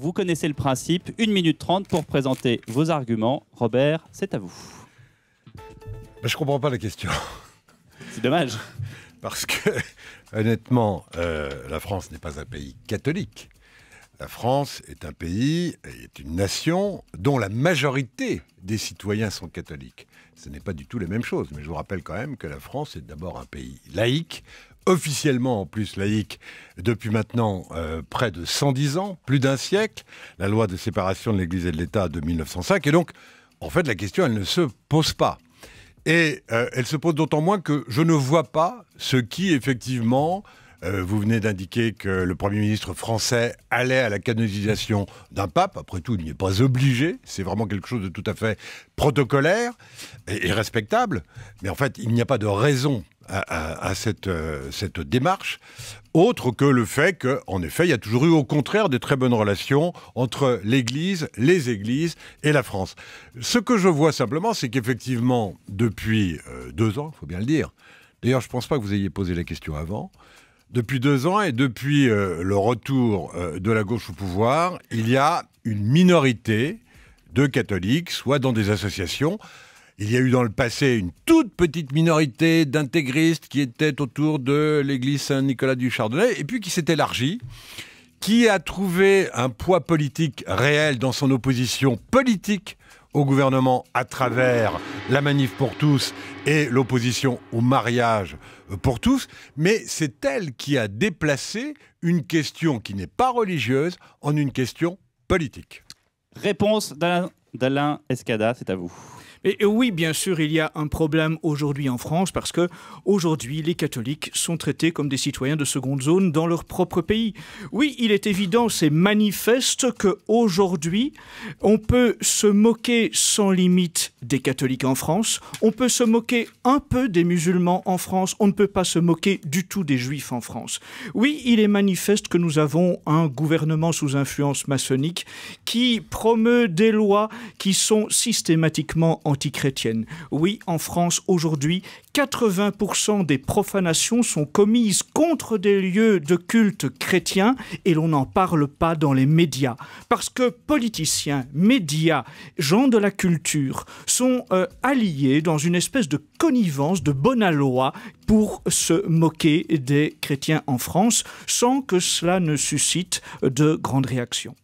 Vous connaissez le principe, 1 minute 30 pour présenter vos arguments. Robert, c'est à vous. Bah, je ne comprends pas la question. C'est dommage. Parce que, honnêtement, euh, la France n'est pas un pays catholique. La France est un pays, est une nation dont la majorité des citoyens sont catholiques. Ce n'est pas du tout les mêmes choses mais je vous rappelle quand même que la France est d'abord un pays laïque, officiellement en plus laïque depuis maintenant euh, près de 110 ans, plus d'un siècle, la loi de séparation de l'Église et de l'État de 1905, et donc en fait la question elle ne se pose pas. Et euh, elle se pose d'autant moins que je ne vois pas ce qui effectivement euh, vous venez d'indiquer que le Premier ministre français allait à la canonisation d'un pape. Après tout, il n'y est pas obligé. C'est vraiment quelque chose de tout à fait protocolaire et, respectable. Mais en fait, il n'y a pas de raison à, euh, cette, démarche, autre que le fait qu'en effet, il y a toujours eu au contraire des très bonnes relations entre l'Église, les Églises et la France. Ce que je vois simplement, c'est qu'effectivement, depuis euh, deux ans, il faut bien le dire, d'ailleurs je ne pense pas que vous ayez posé la question avant, depuis deux ans et depuis euh, le retour euh, de la gauche au pouvoir, il y a une minorité de catholiques, soit dans des associations. Il y a eu dans le passé une toute petite minorité d'intégristes qui étaient autour de l'église Saint-Nicolas du Chardonnay, et puis qui s'est élargie, qui a trouvé un poids politique réel dans son opposition politique au gouvernement à travers la manif pour tous et l'opposition au mariage euh, pour tous, mais c'est elle qui a déplacé une question qui n'est pas religieuse en une question politique. Réponse d'Alain Escada, c'est à vous. Euh, oui, bien sûr, il y a un problème aujourd'hui en France parce que aujourd'hui, les catholiques sont traités comme des citoyens de seconde zone dans leur propre pays. Oui, il est évident, c'est manifeste que aujourd'hui, on peut se moquer sans limite des catholiques en France, on peut se moquer un peu des musulmans en France, on ne peut pas se moquer du tout des juifs en France. Oui, il est manifeste que nous avons un gouvernement sous influence maçonnique qui promeut des lois qui sont systématiquement antichrétienne. Oui, en France aujourd'hui, 80% des profanations sont commises contre des lieux de culte chrétien et l'on n'en parle pas dans les médias. Parce que politiciens, médias, gens de la culture sont euh, alliés dans une espèce de connivence, de bon loi pour se moquer des chrétiens en France sans que cela ne suscite de grandes réactions.